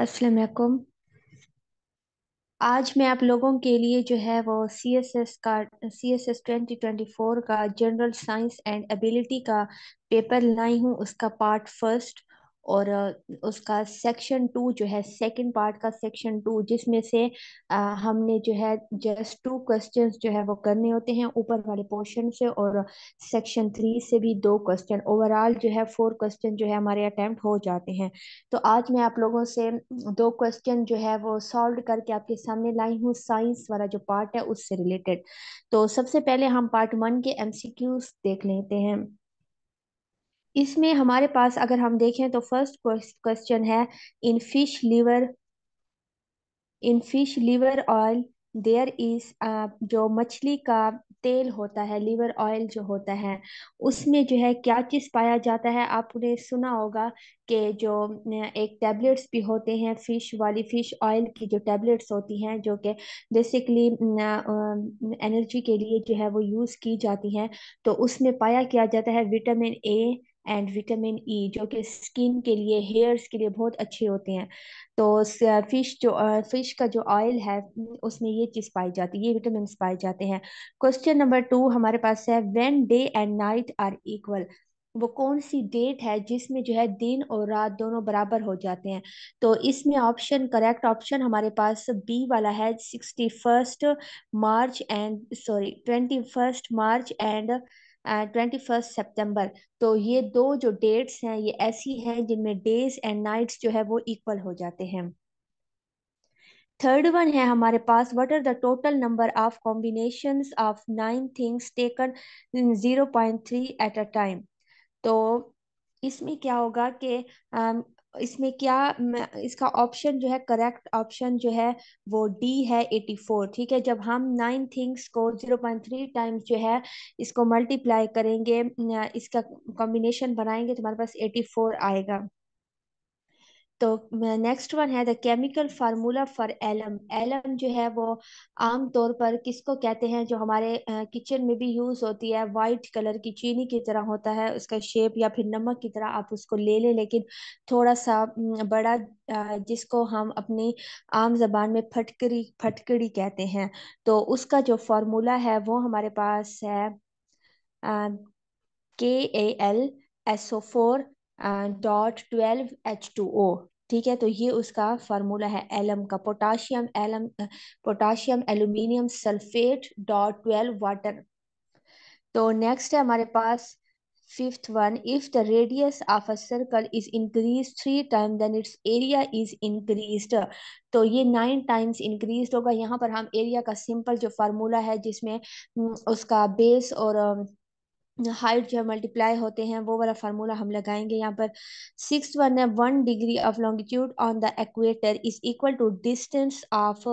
अस्सलाम वालेकुम आज मैं आप लोगों के लिए जो है वो सी एस एस का C S S twenty twenty four का जनरल साइंस एंड एबिलिटी का पेपर लाई हूँ उसका पार्ट फर्स्ट और उसका सेक्शन टू जो है सेकंड पार्ट का सेक्शन टू जिसमें से आ, हमने जो है जस्ट टू क्वेश्चंस जो है वो करने होते हैं ऊपर वाले पोर्शन से और सेक्शन थ्री से भी दो क्वेश्चन ओवरऑल जो है फोर क्वेश्चन जो है हमारे अटैम्प्ट हो जाते हैं तो आज मैं आप लोगों से दो क्वेश्चन जो है वो सॉल्व करके आपके सामने लाई हूँ साइंस वाला जो पार्ट है उससे रिलेटेड तो सबसे पहले हम पार्ट वन के एम देख लेते हैं इसमें हमारे पास अगर हम देखें तो फर्स्ट क्वेश्चन है in fish liver in fish liver oil there is जो मछली का तेल होता है लीवर ऑयल जो होता है उसमें जो है क्या चीज़ पाया जाता है आपने सुना होगा कि जो एक टैबलेट्स भी होते हैं फ़िश वाली फ़िश ऑयल की जो टैबलेट्स होती हैं जो कि बेसिकली एनर्जी के लिए जो है वो यूज़ की जाती हैं तो उसमें पाया किया जाता है vitamin A and vitamin E जो कि स्किन के लिए हेयर्स के लिए बहुत अच्छे होते हैं तो फिश जो फिश का जो ऑयल है उसमें ये चीज़ पाई जाती है ये विटामिन पाए जाते हैं क्वेश्चन नंबर टू हमारे पास है when day and night are equal वो कौन सी डेट है जिसमें जो है दिन और रात दोनों बराबर हो जाते हैं तो इसमें ऑप्शन करेक्ट ऑप्शन हमारे पास बी वाला है sixty first March and sorry twenty first March and twenty first September तो ये दो जो डेट्स हैं ये ऐसी हैं जिनमें डेज एंड नाइट्स जो है वो इक्वल हो जाते हैं थर्ड वन है हमारे पास what are the total number of combination of nine things taken zero point three at a time तो इसमें क्या होगा कि um, इसमें क्या इसका ऑप्शन जो है करेक्ट ऑप्शन जो है वो डी है 84 ठीक है जब हम नाइन थिंग्स को 0.3 टाइम्स जो है इसको मल्टीप्लाई करेंगे इसका कॉम्बिनेशन बनाएंगे तो हमारे पास 84 आएगा तो नेक्स्ट वन है the chemical formula for alum alum जो है वो आम तौर पर किसको कहते हैं जो हमारे किचन में भी यूज़ होती है वाइट कलर की चीनी की तरह होता है उसका शेप या फिर नमक की तरह आप उसको ले लें लेकिन थोड़ा सा बड़ा जिसको हम अपनी आम जबान में फटकरी फटकड़ी कहते हैं तो उसका जो फार्मूला है वो हमारे पास है K A L S O four dot twelve H two O ठीक है तो ये उसका फार्मूला है एलम का potassium alum potassium aluminium sulphate dot twelve water तो नेक्स्ट है हमारे पास fifth one if the radius of a circle is increase three time then its area is increase तो ये नाइन टाइम्स इंक्रीज होगा यहाँ पर हम एरिया का सिंपल जो फार्मूला है जिसमें उसका बेस और हाइट जो है मल्टीप्लाई होते हैं वो वाला फार्मूला हम लगाएंगे यहाँ पर सिक्स वन है one degree of longitude on the equator is equal to distance of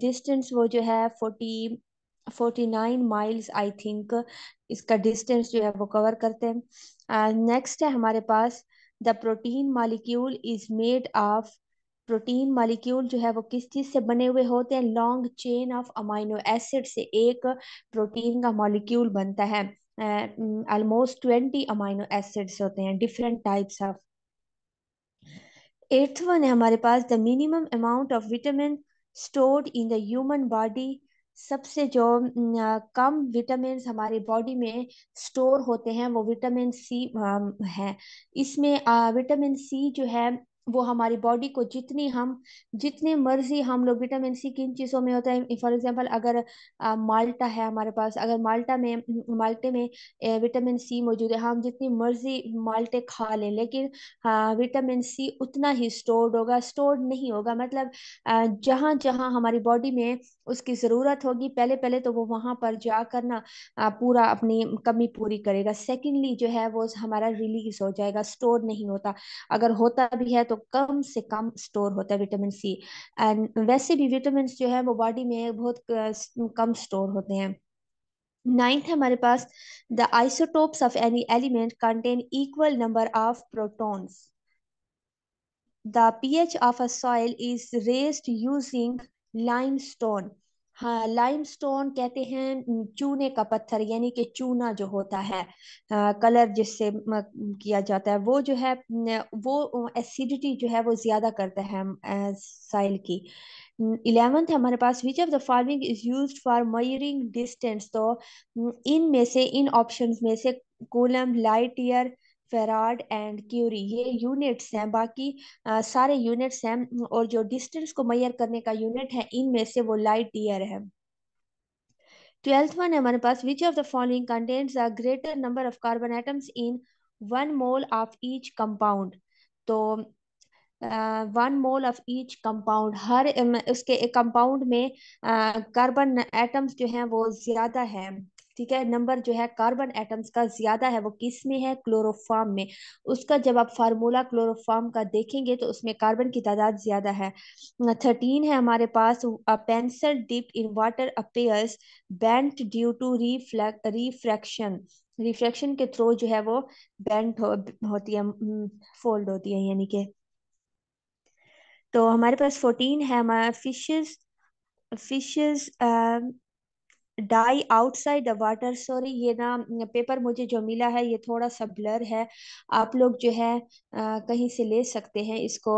distance वो जो है forty forty nine miles I think इसका डिस्टेंस जो है वो कवर करते हैं नेक्स्ट है हमारे पास the protein molecule is made of protein molecule जो है वो किस चीज़ से बने हुए होते हैं long chain of amino acid से एक प्रोटीन का मॉलिक्यूल बनता है ऑलमोस्ट ट्वेंटी अमाइनो एसिड्स होते हैं different types of eighth one है हमारे पास the minimum amount of vitamin stored in the human body सबसे जो कम विटामिन हमारे बॉडी में स्टोर होते हैं वो विटामिन सी है इसमें विटामिन सी जो है वो हमारी बॉडी को जितनी हम जितने मर्जी हम लोग विटामिन सी किन चीज़ों में होता है फॉर एग्जांपल अगर माल्टा है हमारे पास अगर माल्टा में माल्टे में विटामिन सी मौजूद है हम जितनी मर्जी माल्टे खा लें लेकिन विटामिन सी उतना ही स्टोर्ड होगा स्टोर्ड नहीं होगा मतलब जहाँ जहाँ हमारी बॉडी में उसकी ज़रूरत होगी पहले पहले तो वो वहां पर जाकर ना पूरा अपनी कमी पूरी करेगा सेकेंडली जो है वो हमारा रिलीज हो जाएगा स्टोर नहीं होता अगर होता भी है तो कम से कम स्टोर होता है विटामिन सी एंड वैसे भी विटामिन जो है वो बॉडी में बहुत कम स्टोर होते हैं नाइन्थ है हमारे पास the isotopes of any element contain equal number of the the pH of a soil is raised using limestone हाँ लाइमस्टोन कहते हैं चूने का पत्थर यानी कि चूना जो होता है आ, कलर जिससे किया जाता है वो जो है वो एसिडिटी जो है वो ज्यादा करता है साइल की इलेवेंथ हमारे पास which of the following is use for measuring distance तो इन में से इन ऑप्शंस में से coulomb light year farad and curie ये यूनिट्स हैं बाकी आ, सारे यूनिट्स हैं और जो डिस्टेंस को मैयर करने का यूनिट है इनमें से वो लाइट ईयर है ट्वेल्थ वन है हमारे पास which of the following contents the greater number of carbon atoms in one mole of each compound तो one mole of each compound हर उसके कंपाउंड में कार्बन uh, एटम्स जो हैं वो ज़्यादा है ठीक है नंबर जो है कार्बन एटम्स का ज़्यादा है वो किस में है क्लोरोफार्म में उसका जब आप फार्मूला क्लोरोफार्म का देखेंगे तो उसमें कार्बन की तादाद ज़्यादा है थर्टीन है हमारे पास a pencil dip in water appears bent due to reflect refraction refraction के थ्रू जो है वो बेंट हो, होती है फोल्ड होती है यानी के तो हमारे पास फोर्टीन है हमारा fishes fishes die outside the water sorry ये ना पेपर मुझे जो मिला है ये थोड़ा सा ब्लर है आप लोग जो है आ, कहीं से ले सकते हैं इसको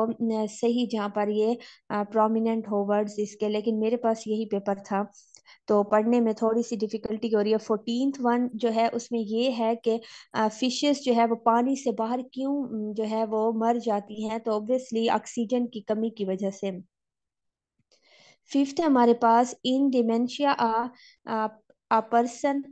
सही जहाँ पर ये प्रोमिनेंट हो वर्ड्स इसके लेकिन मेरे पास यही पेपर था तो पढ़ने में थोड़ी सी डिफ़िकल्टी हो रही है फोर्टीन वन जो है उसमें ये है कि फिशेस जो है वो पानी से बाहर क्यों जो है वो मर जाती हैं तो ऑब्वियसली ऑक्सीजन की कमी की वजह से फिफ्थ हमारे पास in dementia uh, uh person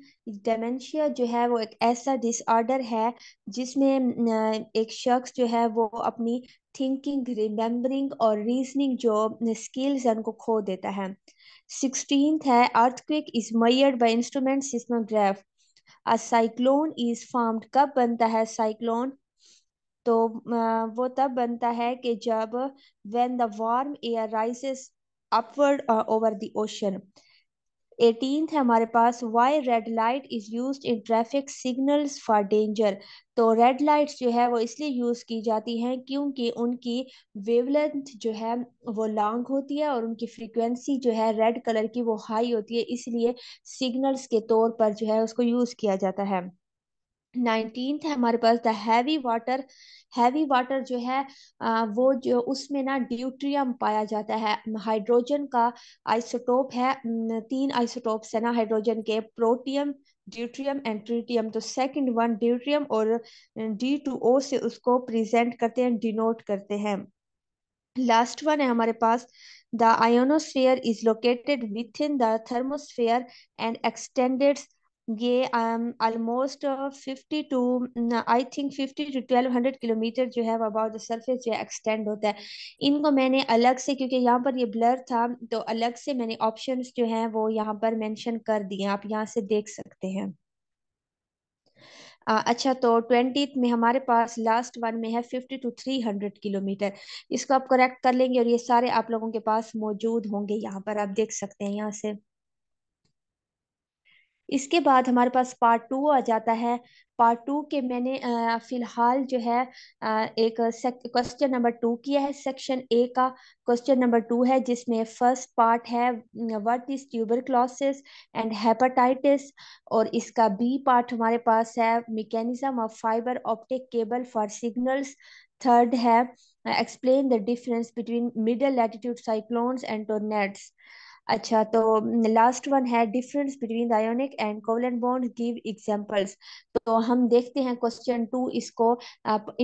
dementia जो है वो एक ऐसा डिसऑर्डर है जिसमें एक शख्स जो है वो अपनी थिंकिंग रिमेम्बरिंग और रीजनिंग जो स्किल्स हैं उनको खो देता है सिक्सटीन है earthquake is measured by instrument seismograph a cyclone is formed कब बनता है साइक्लोन तो वो तब बनता है कि जब when the warm air rises upward over the ocean eighteen है हमारे पास why red light is use in traffic signals for danger तो रेड लाइट्स जो है वो इसलिए यूज़ की जाती हैं क्योंकि उनकी वेवलेंथ जो है वो लॉन्ग होती है और उनकी फ्रीक्वेंसी जो है रेड कलर की वो हाई होती है इसलिए सिग्नल्स के तौर पर जो है उसको यूज़ किया जाता है नाइनटीन्थ है हमारे पास the heavy water heavy water जो है वो जो उसमें ना ड्यूट्रियम पाया जाता है हाइड्रोजन का आइसोटोप है तीन आइसोटोप्स है ना हाइड्रोजन के प्रोटियम ड्यूट्रियम एंड ट्रीटियम तो सेकंड वन ड्यूट्रियम और डी टू ओ से उसको प्रेजेंट करते हैं डिनोट करते हैं लास्ट वन है हमारे पास the ionosphere is located within the thermosphere and extended ये almost fifty to I think fifty to twelve hundred kilometre जो है वो अबाउट द सरफेस जो है एक्सटेंड होता है इनको मैंने अलग से क्योंकि यहाँ पर ये ब्लर था तो अलग से मैंने ऑप्शन जो है वो यहाँ पर मैंशन कर दिए आप यहाँ से देख सकते हैं अच्छा तो ट्वेंटी में हमारे पास लास्ट वन में है fifty to three hundred kilometre इसको आप करेक्ट कर लेंगे और ये सारे आप लोगों के पास मौजूद होंगे यहाँ पर आप देख सकते हैं यहाँ से इसके बाद हमारे पास पार्ट टू आ जाता है पार्ट टू के मैंने फ़िलहाल जो है एक क्वेश्चन नंबर टू किया है सेक्शन ए का क्वेश्चन नंबर टू है जिसमें फर्स्ट पार्ट है what is tuberculosis and hepatitis और इसका बी पार्ट हमारे पास है mechanism of fibre optic cable for signals third है explain the difference between middle latitude cyclones and tornadoes अच्छा तो लास्ट वन है difference between ionic and covalent bond give examples तो हम देखते हैं क्वेश्चन टू इसको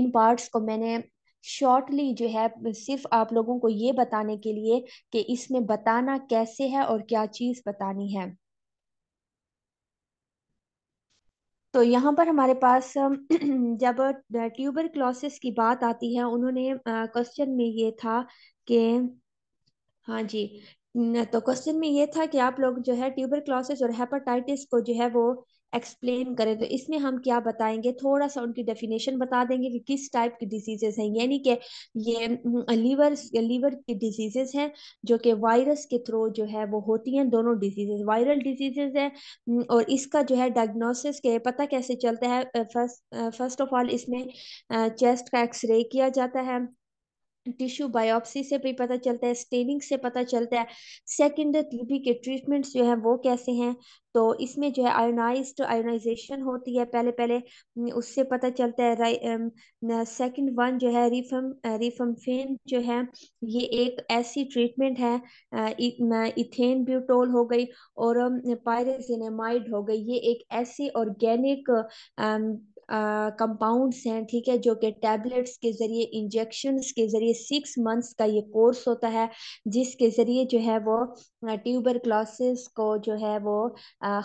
इन पार्ट्स को मैंने शॉर्टली जो है सिर्फ आप लोगों को ये बताने के लिए कि इसमें बताना कैसे है और क्या चीज़ बतानी है तो यहाँ पर हमारे पास जब ट्यूबर क्लॉसिस की बात आती है उन्होंने क्वेश्चन में ये था कि हाँ जी तो क्वेश्चन में ये था कि आप लोग जो है ट्यूबर क्लॉसिस और हेपाटाइटिस को जो है वो एक्सप्लेन करें तो इसमें हम क्या बताएंगे थोड़ा सा उनकी डेफिनेशन बता देंगे कि किस टाइप की डिजीजेस हैं यानी कि ये लीवर लीवर की डिजीजेस हैं जो कि वायरस के थ्रू जो है वो होती हैं दोनों डिजीजेस वायरल डिजीजेस हैं और इसका जो है डायग्नोसिस के पता कैसे चलता है फर्स्ट फर्स्ट ऑफ ऑल इसमें चेस्ट का एक्सरे किया जाता है टिश्यू बायोप्सी से भी पता चलता है स्टेनिंग से पता चलता है सेकेंड टीबी के ट्रीटमेंट्स जो हैं वो कैसे हैं तो इसमें जो है आयोनाइज आयोनाइजेशन होती है पहले पहले उससे पता चलता है सेकेंड वन जो है रिफम रिफमफेन जो है ये एक ऐसी ट्रीटमेंट है इथेन ब्यूटोल हो गई और पायरेजिनेमाइड हो गई ये एक ऐसी ऑर्गेनिक कंपाउंड्स हैं ठीक है जो कि टैबलेट्स के ज़रिए इंजेक्शन के ज़रिए सिक्स मंथ्स का ये कोर्स होता है जिसके ज़रिए जो है वो ट्यूबर क्लासेस को जो है वो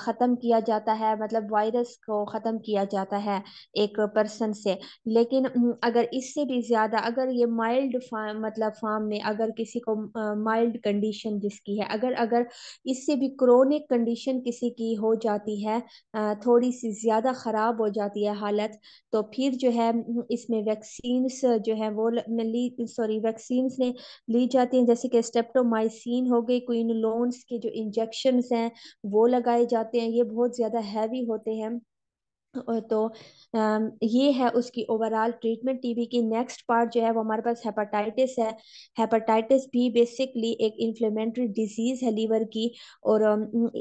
ख़त्म किया जाता है मतलब वायरस को ख़त्म किया जाता है एक पर्सन से लेकिन अगर इससे भी ज़्यादा अगर ये माइल्ड फार्म मतलब फार्म में अगर किसी को माइल्ड कंडीशन जिसकी है अगर अगर इससे भी क्रोनिक कंडीशन किसी की हो जाती है थोड़ी सी ज़्यादा ख़राब हो जाती है हालत तो फिर जो है इसमें वैक्सीन्स जो है वो ली सॉरी वैक्सीन ने ली जाती हैं जैसे कि स्टेप्टोमाइसिन हो गई क्वीन लोन्स के जो इंजेक्शन हैं वो लगाए जाते हैं ये बहुत ज़्यादा हैवी होते हैं तो ये है उसकी ओवरऑल ट्रीटमेंट टीबी की नेक्स्ट पार्ट जो है वो हमारे पास हेपाटाइटिस है हेपाटाइटिस भी बेसिकली एक इन्फ्लेमेंट्री डिजीज है लीवर की और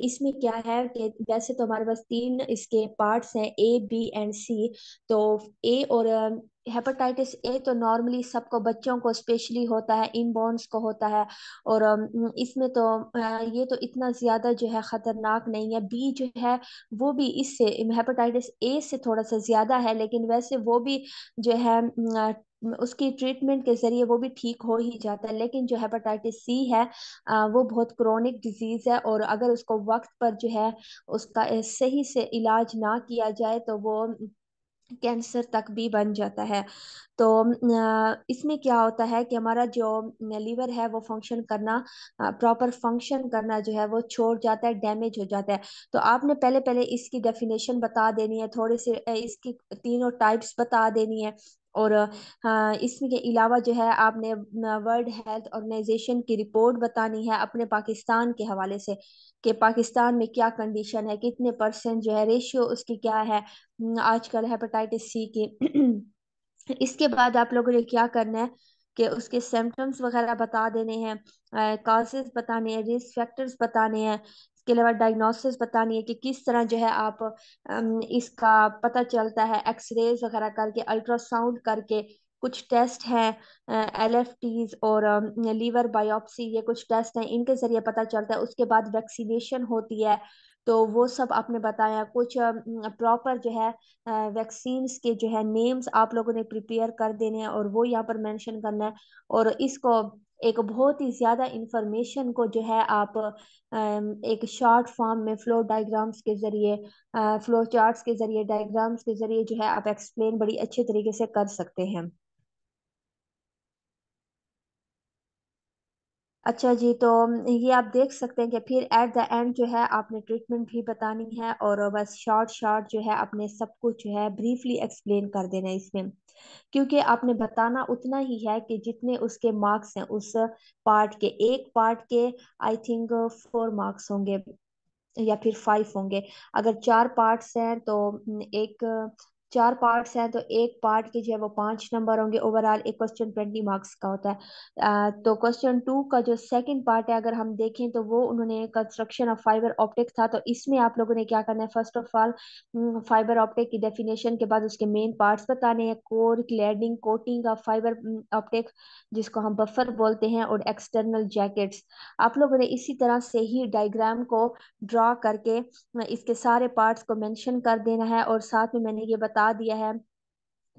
इसमें क्या है कि जैसे तो हमारे पास तीन इसके पार्ट्स हैं ए बी एंड सी तो ए और हेपेटाइटिस ए तो नॉर्मली सबको बच्चों को स्पेशली होता है इन बॉन्ड्स को होता है और इसमें तो ये तो इतना ज़्यादा जो है ख़तरनाक नहीं है बी जो है वो भी इससे हेपेटाइटिस ए से थोड़ा सा ज़्यादा है लेकिन वैसे वो भी जो है उसकी ट्रीटमेंट के ज़रिए वो भी ठीक हो ही जाता है लेकिन जो हेपेटाइटिस सी है वो बहुत क्रोनिक डिजीज़ है और अगर उसको वक्त पर जो है उसका सही से इलाज ना किया जाए तो वो कैंसर तक भी बन जाता है तो इसमें क्या होता है कि हमारा जो लीवर है वो फंक्शन करना प्रॉपर फंक्शन करना जो है वो छोड़ जाता है डैमेज हो जाता है तो आपने पहले पहले इसकी डेफिनेशन बता देनी है थोड़े से इसकी तीनों टाइप्स बता देनी है और हाँ, इसके अलावा जो है आपने वर्ल्ड हेल्थ ऑर्गेनाइजेशन की रिपोर्ट बतानी है अपने पाकिस्तान के हवाले से कि पाकिस्तान में क्या कंडीशन है कितने परसेंट जो है रेशियो उसकी क्या है आजकल हेपेटाइटिस सी के इसके बाद आप लोगों ने क्या करना है कि उसके सिम्टम्स वगैरह बता देने हैं काजेज बताने हैं रिस्क फैक्टर्स बताने हैं इसके अलावा डायग्नोसिस बतानी है कि किस तरह जो है आप इसका पता चलता है एक्सरेज वगैरह करके अल्ट्रासाउंड करके कुछ टेस्ट हैं एल एफ टीज और लीवर बायोप्सी ये कुछ टेस्ट हैं इनके ज़रिए पता चलता है उसके बाद वैक्सीनेशन होती है तो वो सब आपने बताया कुछ प्रॉपर जो है वैक्सीन के जो है नेम्स आप लोगों ने प्रिपेयर कर देने हैं और वो यहाँ पर मेंशन करना है और इसको एक बहुत ही ज़्यादा इंफॉर्मेशन को जो है आप एक शॉर्ट फॉर्म में फ्लो डायग्राम्स के ज़रिए फ्लो चार्ट्स के ज़रिए डायग्राम्स के ज़रिए जो है आप एक्सप्लेन बड़ी अच्छे तरीके से कर सकते हैं अच्छा जी, तो ये आप देख सकते हैं कि फिर एट द एंड जो है आपने ट्रीटमेंट भी बतानी है और बस शॉर्ट शॉर्ट जो है आपने सब कुछ जो है ब्रीफली एक्सप्लेन कर देना है इसमें क्योंकि आपने बताना उतना ही है कि जितने उसके मार्क्स हैं उस पार्ट के एक पार्ट के आई थिंक फोर मार्क्स होंगे या फिर फाइव होंगे अगर चार पार्ट्स हैं तो एक चार पार्ट्स हैं तो एक पार्ट के जो है वो पांच नंबर होंगे ओवरऑल एक क्वेश्चन ट्वेंटी मार्क्स का होता है तो क्वेश्चन टू का जो सेकंड पार्ट है अगर हम देखें तो वो उन्होंने कंस्ट्रक्शन ऑफ फाइबर ऑप्टिक था तो इसमें आप लोगों ने क्या करना है first of all fibre optic की डेफिनेशन के बाद उसके मेन पार्ट बताने हैं core cladding coating of fibre optic जिसको हम बफर बोलते हैं और एक्सटर्नल जैकेट्स आप लोगों ने इसी तरह से ही डायग्राम को ड्रॉ करके इसके सारे पार्ट को मैंशन कर देना है और साथ में मैंने ये बता बता दिया है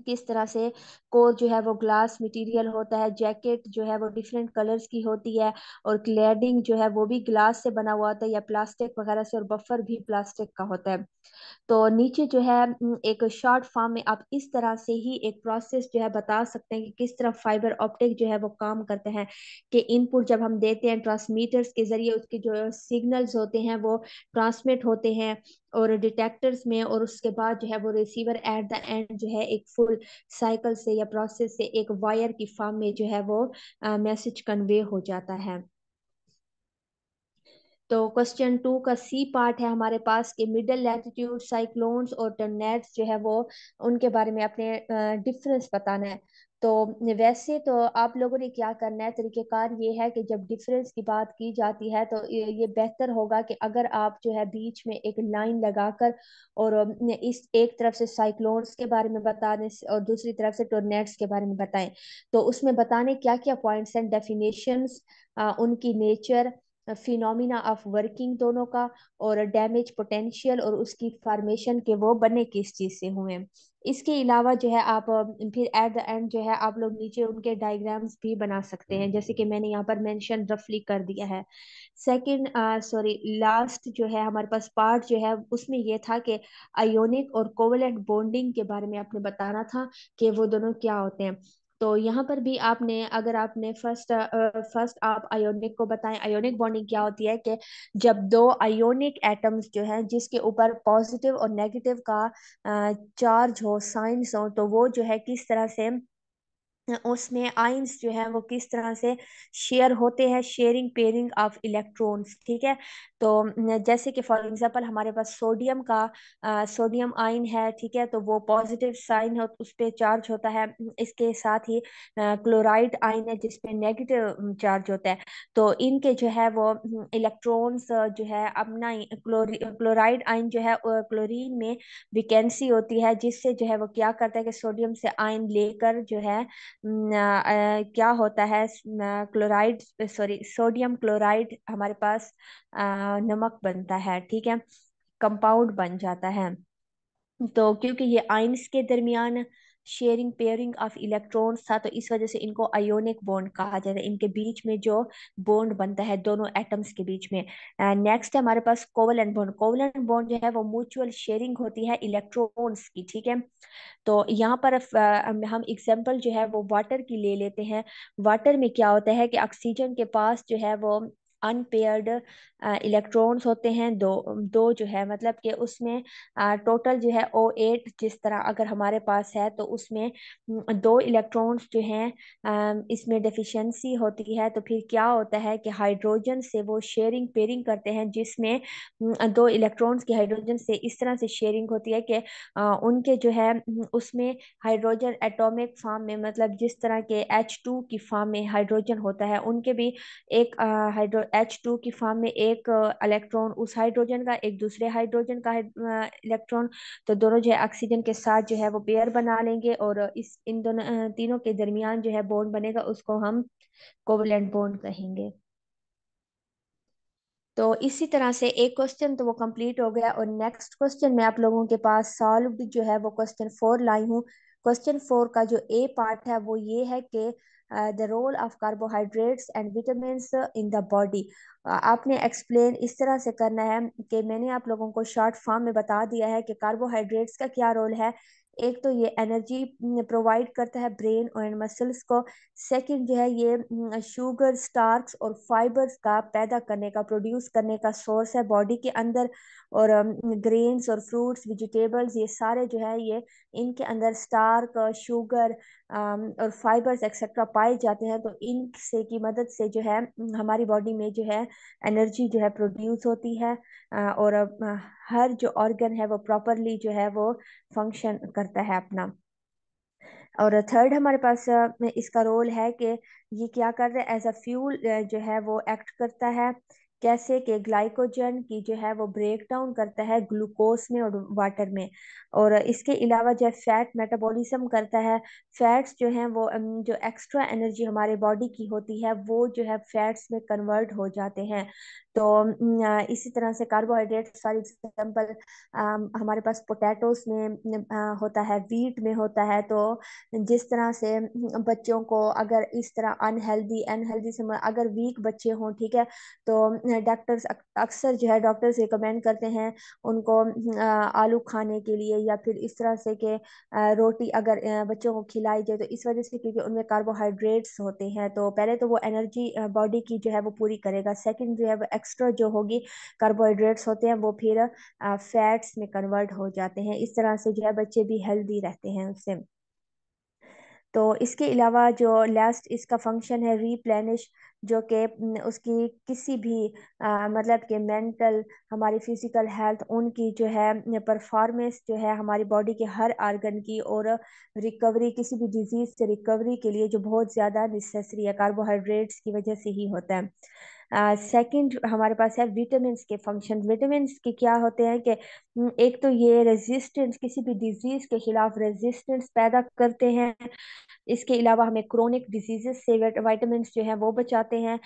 किस तरह से कोर जो है वो ग्लास मटेरियल होता है जैकेट जो है वो डिफरेंट कलर्स की होती है और क्लैडिंग जो है वो भी ग्लास से बना हुआ होता है या प्लास्टिक वगैरह से और बफर भी प्लास्टिक का होता है तो नीचे जो है एक शॉर्ट फॉर्म में आप इस तरह से ही एक प्रोसेस जो है बता सकते हैं कि किस तरह फाइबर ऑप्टिक जो है वो काम करते हैं कि इनपुट जब हम देते हैं ट्रांसमीटर्स के जरिए उसके जो सिग्नल्स होते हैं वो ट्रांसमिट होते हैं और डिटेक्टर्स में और उसके बाद जो है वो रिसीवर एट द एंड जो है एक फुल साइकिल से या प्रोसेस से एक वायर की फॉर्म में जो है वो मैसेज कन्वे हो जाता है तो क्वेश्चन टू का सी पार्ट है हमारे पास के मिडल लैटिट्यूड साइक्लोन्स और टर्नेट्स जो है वो उनके बारे में अपने डिफरेंस बताना है तो वैसे तो आप लोगों ने क्या करना है तरीक़ेकार ये है कि जब डिफरेंस की बात की जाती है तो ये बेहतर होगा कि अगर आप जो है बीच में एक लाइन लगाकर और इस एक तरफ से साइक्लोन्स के बारे में बता दें और दूसरी तरफ से टोर्नेट्स के बारे में बताएं तो उसमें बताने क्या क्या पॉइंट्स एंड डेफिनेशंस उनकी नेचर फिनोमिना ऑफ वर्किंग दोनों का और डैमेज पोटेंशियल और उसकी फॉर्मेशन के वो बने किस चीज़ से हुए इसके अलावा जो है आप फिर एट द एंड जो है आप लोग नीचे उनके डायग्राम्स भी बना सकते हैं जैसे कि मैंने यहाँ पर मेंशन रफली कर दिया है सेकंड सॉरी लास्ट जो है हमारे पास पार्ट जो है उसमें ये था कि आयोनिक और कोवलेंट बॉन्डिंग के बारे में आपने बताना था कि वो दोनों क्या होते हैं तो यहाँ पर भी आपने अगर आपने फर्स्ट फर्स्ट आप आयोनिक को बताएं आयोनिक बॉन्डिंग क्या होती है कि जब दो आयोनिक एटम्स जो हैं जिसके ऊपर पॉजिटिव और नेगेटिव का चार्ज हो साइंस हो तो वो जो है किस तरह से उसमें आइंस जो है वो किस तरह से शेयर होते हैं शेयरिंग पेयरिंग ऑफ इलेक्ट्रॉन्स ठीक है तो जैसे कि फॉर एग्जांपल हमारे पास सोडियम का आ, सोडियम आइन है ठीक है तो वो पॉजिटिव साइन है उस पर चार्ज होता है इसके साथ ही क्लोराइड आइन है जिसपे नेगेटिव चार्ज होता है तो इनके जो है वो इलेक्ट्रॉन्स जो है अपना क्लोराइड आइन जो है क्लोरीन में विकेंसी होती है जिससे जो है वो क्या करता है कि सोडियम से आइन लेकर जो है क्या होता है क्लोराइड सॉरी सोडियम क्लोराइड हमारे पास नमक बनता है ठीक है कंपाउंड बन जाता है तो क्योंकि ये आइंस के दरमियान शेयरिंग पेयरिंग ऑफ इलेक्ट्रॉन्स था तो इस वजह से इनको आयोनिक बॉन्ड कहा जाता है इनके बीच में जो बॉन्ड बनता है दोनों एटम्स के बीच में नेक्स्ट है हमारे पास कोवलेंट बॉन्ड कोवलेंट बॉन्ड जो है वो म्यूचुअल शेयरिंग होती है इलेक्ट्रॉन्स की ठीक है तो यहाँ पर हम एग्जाम्पल जो है वो वाटर की ले लेते हैं वाटर में क्या होता है कि ऑक्सीजन के पास जो है वो अनपेयर्ड इलेक्ट्रॉन्स uh, होते हैं दो दो जो है मतलब कि उसमें टोटल uh, जो है ओ एट जिस तरह अगर हमारे पास है तो उसमें mm, दो इलेक्ट्रॉन्स जो हैं um, इसमें डिफिशेंसी होती है तो फिर क्या होता है कि हाइड्रोजन से वो शेयरिंग पेयरिंग करते हैं जिसमें mm, दो इलेक्ट्रॉन्स की हाइड्रोजन से इस तरह से शेयरिंग होती है कि uh, उनके जो है mm, उसमें हाइड्रोजन एटोमिक फार्म में मतलब जिस तरह के एच टू की फार्म में हाइड्रोजन होता है उनके भी एक हाइड्रो एच टू की फॉर्म में एक इलेक्ट्रॉन उस हाइड्रोजन का एक दूसरे हाइड्रोजन का इलेक्ट्रॉन तो दोनों जो है ऑक्सीजन के साथ जो है वो पेयर बना लेंगे और इस इन दोनों तीनों के दरमियान जो है बॉन्ड बनेगा उसको हम कोवलेंट बॉन्ड कहेंगे तो इसी तरह से एक क्वेश्चन तो वो कंप्लीट हो गया और नेक्स्ट क्वेश्चन मैं आप लोगों के पास सॉल्व जो है वो क्वेश्चन फोर लाई हूँ क्वेश्चन फोर का जो ए पार्ट है वो ये है कि the role of carbohydrates and vitamin in the body आपने एक्सप्लेन इस तरह से करना है कि मैंने आप लोगों को शॉर्ट फॉर्म में बता दिया है कि कार्बोहाइड्रेट्स का क्या रोल है एक तो ये एनर्जी प्रोवाइड mm, करता है ब्रेन और मसल्स को सेकंड जो है ये शुगर mm, स्टार्क्स और फाइबर्स का पैदा करने का प्रोड्यूस करने का सोर्स है बॉडी के अंदर और ग्रेन्स um, और फ्रूट्स वेजिटेबल्स ये सारे जो है ये इनके अंदर स्टार्क शुगर uh, um, और फाइबर्स एक्सेट्रा पाए जाते हैं तो इनसे की मदद से जो है हम्म, हमारी बॉडी में जो है एनर्जी जो है प्रोड्यूस होती है uh, और uh, हर जो ऑर्गन है वो प्रॉपरली जो है वो फंक्शन करता है अपना और थर्ड हमारे पास इसका रोल है कि ये क्या कर रहा है एज अ फ्यूल जो है वो एक्ट करता है जैसे कि ग्लाइकोजन की जो है वो ब्रेक डाउन करता है ग्लूकोज में और वाटर में और इसके अलावा जो फैट मेटाबॉलिज्म करता है फैट्स जो हैं वो जो एक्स्ट्रा एनर्जी हमारे बॉडी की होती है वो जो है फैट्स में कन्वर्ट हो जाते हैं तो इसी तरह से कार्बोहाइड्रेट फॉर एग्जाम्पल हमारे पास पोटैटोस में होता है वीट में होता है तो जिस तरह से बच्चों को अगर इस तरह अनहेल्दी अनहेल्दी से अगर वीक बच्चे हों ठीक है तो हैं डॉक्टर्स अक्सर जो है डॉक्टर्स रिकमेंड करते हैं उनको आलू खाने के लिए या फिर इस तरह से के रोटी अगर बच्चों को खिलाई जाए तो इस वजह से क्योंकि उनमें कार्बोहाइड्रेट्स होते हैं तो पहले तो वो एनर्जी बॉडी की जो है वो पूरी करेगा सेकंड जो है वो एक्स्ट्रा जो होगी कार्बोहाइड्रेट्स होते हैं वो फिर फैट्स में कन्वर्ट हो जाते हैं इस तरह से जो है बच्चे भी हेल्दी रहते हैं उससे तो इसके अलावा जो लास्ट इसका फंक्शन है रीप्लेनिश जो कि उसकी किसी भी आ, मतलब कि मेंटल हमारी फिजिकल हेल्थ उनकी जो है परफॉर्मेंस जो है हमारी बॉडी के हर आर्गन की और रिकवरी किसी भी डिजीज़ से रिकवरी के लिए जो बहुत ज़्यादा नेसेसरी है कार्बोहाइड्रेट्स की वजह से ही होता है सेकंड हमारे पास है विटामिन के फंक्शन विटामिन के क्या होते हैं कि हम्म, एक तो ये रेजिस्टेंस किसी भी डिजीज के खिलाफ रेजिस्टेंस पैदा करते हैं इसके अलावा हमें क्रोनिक डिजीजेस से वाइटामिन जो है वो बचाते हैं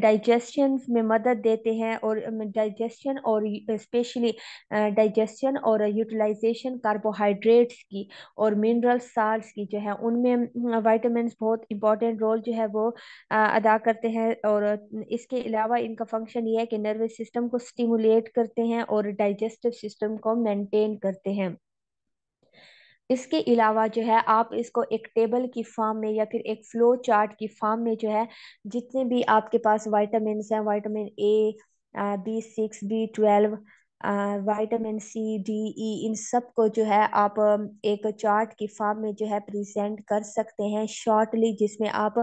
डाइजेशन हम्म, में मदद देते हैं और डाइजेशन हम्म, और स्पेशली डाइजेशन और यूटिलाइजेशन कार्बोहाइड्रेट्स की और मिनरल साल्ट की जो है उनमें वाइटामिन बहुत इंपॉर्टेंट रोल जो है वो अदा करते हैं और इसके अलावा इनका फंक्शन ये है कि नर्वस सिस्टम को स्टिमुलेट करते हैं और डाइजेस्टिव सिस्टम को मेंटेन करते हैं इसके अलावा जो है आप इसको एक टेबल की फॉर्म में या फिर एक फ्लो चार्ट की फॉर्म में जो है जितने भी आपके पास वाइटामिन हैं vitamin A B six B twelve vitamin C D E इन सब को जो है आप एक चार्ट की फॉर्म में जो है प्रेजेंट कर सकते हैं शॉर्टली जिसमें आप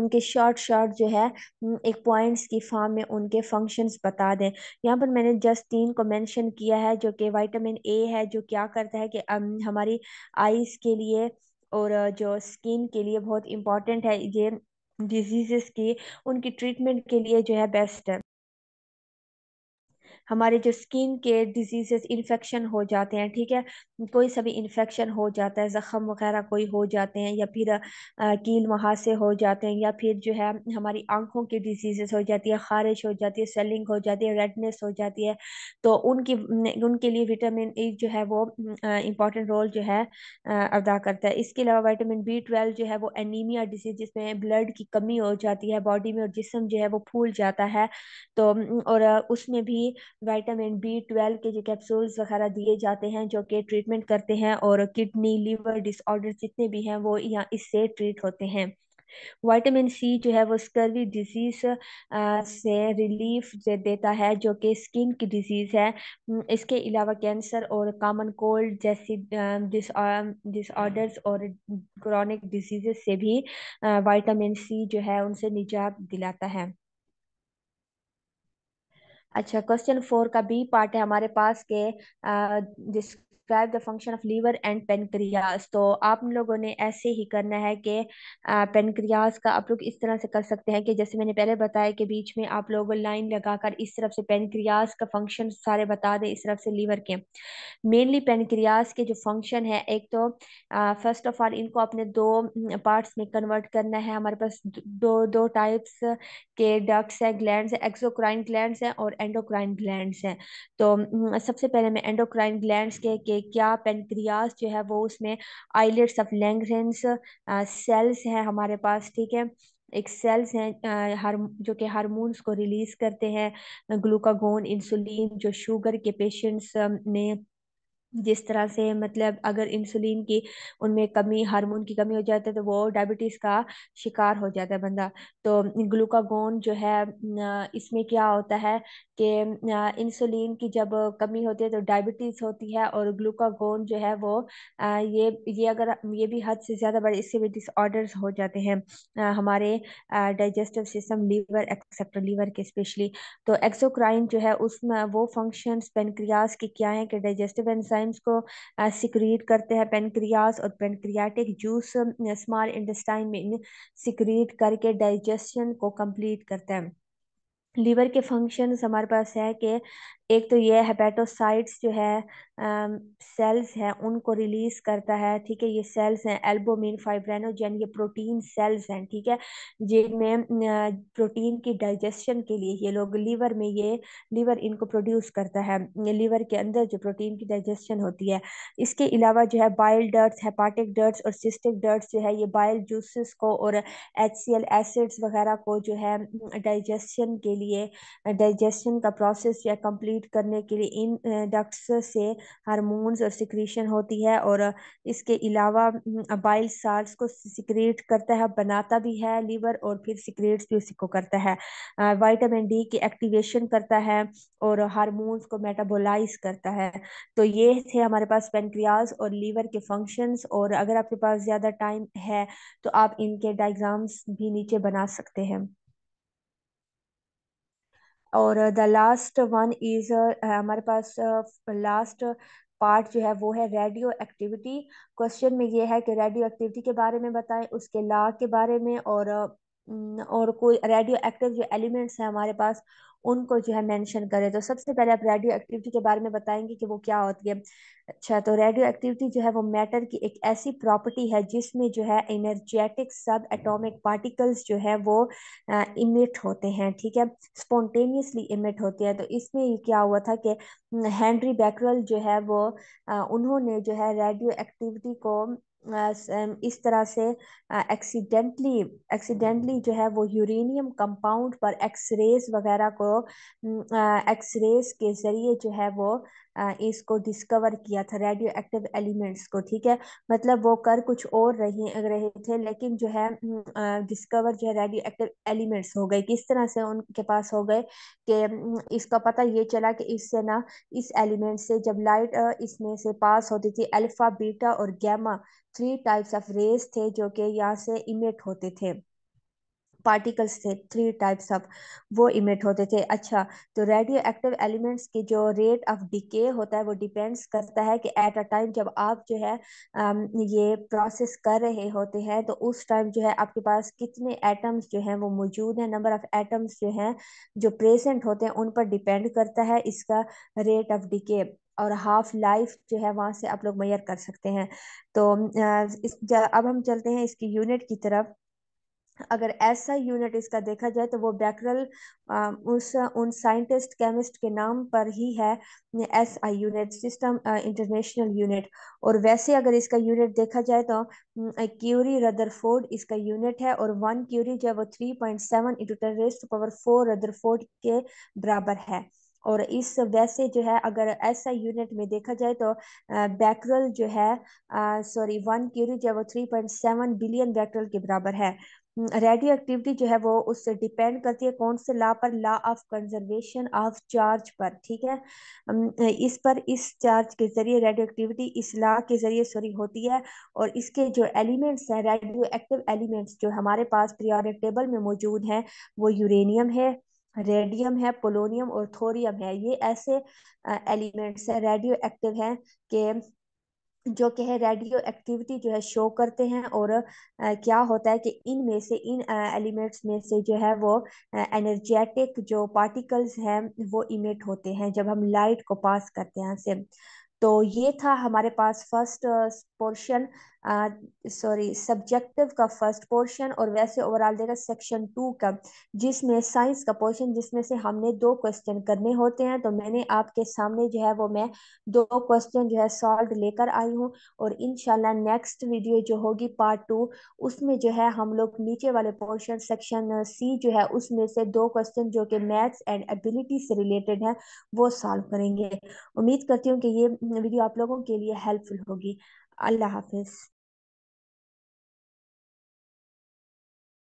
उनके शॉर्ट शॉर्ट जो है एक पॉइंट्स की फॉर्म में उनके फंक्शंस बता दें यहाँ पर मैंने जस्ट तीन को मेंशन किया है जो कि वाइटामिन ए है जो क्या करता है कि हमारी आइज़ के लिए और जो स्किन के लिए बहुत इम्पॉर्टेंट है ये डिजीज़ की उनकी ट्रीटमेंट के लिए जो है बेस्ट है हमारे जो स्किन के डिजीजेस इन्फेक्शन हो जाते हैं ठीक है कोई सभी इन्फेक्शन हो जाता है जख्म वगैरह कोई हो जाते हैं या फिर कील मुहासे हो जाते हैं या फिर जो है हमारी आंखों की डिजीज़ हो जाती है ख़ारिश हो जाती है स्वेलिंग हो जाती है रेडनेस हो जाती है तो उनकी उनके लिए विटामिन ए जो है वो इम्पॉर्टेंट रोल जो है अदा करता है इसके अलावा वाइटामिन बी ट्वेल्व जो है वो एनीमिया डिसीज जिसमें ब्लड की कमी हो जाती है बॉडी में और जिसम जो है वो फूल जाता है तो और उसमें भी विटामिन बी ट्वेल्व के जो कैप्सूल्स वगैरह दिए जाते हैं जो कि ट्रीटमेंट करते हैं और किडनी लीवर डिसऑर्डर जितने भी हैं वो यहाँ इससे ट्रीट होते हैं वाइटामिन सी जो है वो स्कर्वी डिजीज से रिलीफ देता है जो कि स्किन की डिजीज है इसके अलावा कैंसर और कॉमन कोल्ड जैसी डिसऑर्डर्स और क्रॉनिक डिजीजेस से भी वाइटामिन सी जो है उनसे निजात दिलाता है अच्छा क्वेश्चन फोर का बी पार्ट है हमारे पास के आ, जिस describe the function of liver and pancreas तो आप लोगों ने ऐसे ही करना है कि पेनक्रियाज का आप लोग इस तरह से कर सकते हैं कि जैसे मैंने पहले बताया कि बीच में आप लोग लाइन लगाकर इस तरफ से पेनक्रियाज का फंक्शन सारे बता दें इस तरफ से लीवर के मेनली पेनक्रियाज के जो फंक्शन है एक तो फर्स्ट ऑफ ऑल इनको अपने दो पार्ट्स में कन्वर्ट करना है हमारे पास दो दो टाइप्स के डक्ट्स हैं ग्लैंड है एक्सोक्राइन ग्लैंड है और एंडोक्राइन ग्लैंड है तो सबसे पहले मैं एंडोक्राइन ग्लैंड के, के क्या पेनक्रियास जो है वो उसमें आईलेट्स ऑफ लैंग्रेंस सेल्स हैं हमारे पास ठीक है एक सेल्स हैं हर जो कि हारमोन्स को रिलीज करते हैं ग्लूकागोन इंसुलिन जो शुगर के पेशेंट्स में जिस तरह से मतलब अगर इंसुलिन की उनमें कमी हार्मोन की कमी हो जाती है तो वो डायबिटीज़ का शिकार हो जाता है बंदा तो ग्लूकागोन जो है इसमें क्या होता है कि इंसुलिन की जब कमी होती है तो डायबिटीज़ होती है और ग्लूकागोन जो है वो ये ये अगर ये भी हद से ज़्यादा बड़े इससे भी डिसऑर्डर्स हो जाते हैं हमारे डाइजेस्टिव सिस्टम लीवर एक्सेप्टर लीवर के स्पेशली तो एक्सोक्राइन जो है उसमें वो फंक्शंस पेनक्रियाज के क्या है कि डाइजेस्टिव एंजाइम एंजाइम्स को सिक्रीट करते हैं पेनक्रियाज और पेनक्रियाटिक जूस स्मॉल इंटेस्टाइन में सिक्रीट करके डाइजेशन को कंप्लीट करते हैं लीवर के फंक्शन हमारे पास है कि एक तो ये हेपेटोसाइट्स जो है सेल्स हैं उनको रिलीज़ करता है ठीक है ये सेल्स हैं एल्बोमिन फाइब्रेनोजेन ये प्रोटीन सेल्स हैं ठीक है जिनमें प्रोटीन की डाइजेशन के लिए ये लोग लीवर में ये लीवर इनको प्रोड्यूस करता है लीवर के अंदर जो प्रोटीन की डाइजेशन होती है इसके अलावा जो है बाइल डर्ट्स हेपाटिक डर्ट्स और सिस्टिक डर्ट्स जो है ये बाइल जूसेस को और एच एसिड्स वगैरह को जो है डाइजेशन के लिए डाइजेशन का प्रोसेस जो है कम्प्लीट ट्रीट करने के लिए इन डक्ट्स से हार्मोन्स और सिक्रीशन होती है और इसके अलावा बाइल साल्ट को सिक्रेट करता है बनाता भी है लीवर और फिर सिक्रेट्स भी उसी को करता है वाइटामिन डी की एक्टिवेशन करता है और हार्मोन्स को मेटाबोलाइज करता है तो ये थे हमारे पास पेनक्रियाज और लीवर के फंक्शंस और अगर आपके पास ज़्यादा टाइम है तो आप इनके डाइग्राम्स भी नीचे बना सकते हैं और द लास्ट वन इज़ हमारे पास लास्ट uh, पार्ट जो है वो है रेडियो एक्टिविटी क्वेश्चन में ये है कि रेडियो एक्टिविटी के बारे में बताएं उसके ला के बारे में और uh, और कोई रेडियो एक्टिव जो एलिमेंट्स हैं हमारे पास उनको जो है मेंशन करें तो सबसे पहले आप रेडियो एक्टिविटी के बारे में बताएंगे कि वो क्या होती है अच्छा तो रेडियो एक्टिविटी जो है वो मैटर की एक ऐसी प्रॉपर्टी है जिसमें जो है एनर्जेटिक सब एटॉमिक पार्टिकल्स जो है वो इमिट होते हैं ठीक है स्पॉन्टेनियसली इमिट होते हैं तो इसमें क्या हुआ था कि हैंनरी बैकरल जो है वो आ, उन्होंने जो है रेडियो एक्टिविटी को Um, इस तरह से एक्सीडेंटली एक्सीडेंटली जो है वो यूरेनियम कंपाउंड पर एक्सरेज वगैरह को एक्सरेज के ज़रिए जो है वो इसको डिस्कवर किया था रेडियो एक्टिव एलिमेंट्स को ठीक है मतलब वो कर कुछ और रहे रहे थे लेकिन जो है डिस्कवर जो है रेडियो एक्टिव एलिमेंट्स हो गए किस तरह से उनके पास हो गए कि इसका पता ये चला कि इससे ना इस एलिमेंट से जब लाइट इसमें से पास होती थी अल्फ़ा बीटा और gamma three types of rays थे जो कि यहाँ से इमिट होते थे पार्टिकल्स थे थ्री टाइप्स ऑफ वो इमिट होते थे अच्छा तो रेडियो एक्टिव एलिमेंट्स के जो रेट ऑफ डिके होता है वो डिपेंड्स करता है कि एट अ टाइम जब आप जो है ये प्रोसेस कर रहे होते हैं तो उस टाइम जो है आपके पास कितने एटम्स जो हैं वो मौजूद हैं नंबर ऑफ एटम्स जो हैं जो प्रेजेंट होते हैं उन पर डिपेंड करता है इसका रेट ऑफ डिके और हाफ लाइफ जो है वहाँ से आप लोग मैयर कर सकते हैं तो इस अब हम चलते हैं इसकी यूनिट की तरफ अगर ऐसा यूनिट इसका देखा जाए तो वो बैकरल उस उन साइंटिस्ट केमिस्ट के नाम पर ही है S I unit system international unit और वैसे अगर इसका यूनिट देखा जाए तो क्यूरी रदरफोर्ड इसका यूनिट है और वन क्यूरी जो वो three point seven into ten raised power four Rutherford के बराबर है और इस वैसे जो है अगर ऐसा यूनिट में देखा जाए तो बैकरल जो है सॉरी वन क्यूरी जो है वो three point seven billion becquerel के बराबर है रेडियो हम्म, एक्टिविटी जो है वो उससे डिपेंड करती है कौन से लॉ पर law of conservation of charge पर ठीक है इस पर इस चार्ज के जरिए रेडियो एक्टिविटी इस लॉ के जरिए सॉरी होती है और इसके जो एलिमेंट्स हैं रेडियो एक्टिव एलिमेंट्स जो हमारे पास पीरियोडिक टेबल में मौजूद हैं वो यूरेनियम है रेडियम है पोलोनियम और थोरियम है ये ऐसे एलिमेंट्स हैं रेडियो एक्टिव हैं कि जो कि है रेडियो एक्टिविटी जो है शो करते हैं और आ, क्या होता है कि इनमें से इन एलिमेंट्स में से जो है वो एनर्जेटिक जो पार्टिकल्स हैं वो इमिट होते हैं जब हम लाइट को पास करते हैं से तो ये था हमारे पास फर्स्ट पोर्शन सॉरी सब्जेक्टिव का फर्स्ट पोर्शन और वैसे ओवरऑल देगा सेक्शन टू का जिसमें साइंस का पोर्शन जिसमें से हमने दो क्वेश्चन करने होते हैं तो मैंने आपके सामने जो है वो मैं दो क्वेश्चन जो है सॉल्व लेकर आई हूँ और इनशाला नेक्स्ट वीडियो जो होगी पार्ट टू उसमें जो है हम लोग नीचे वाले पोर्शन सेक्शन सी जो है उसमें से दो क्वेश्चन जो कि मैथ्स एंड एबिलिटी से रिलेटेड है वो सॉल्व करेंगे उम्मीद करती हूँ कि ये वीडियो आप लोगों के लिए हेल्पफुल होगी अल्लाह हाफिज़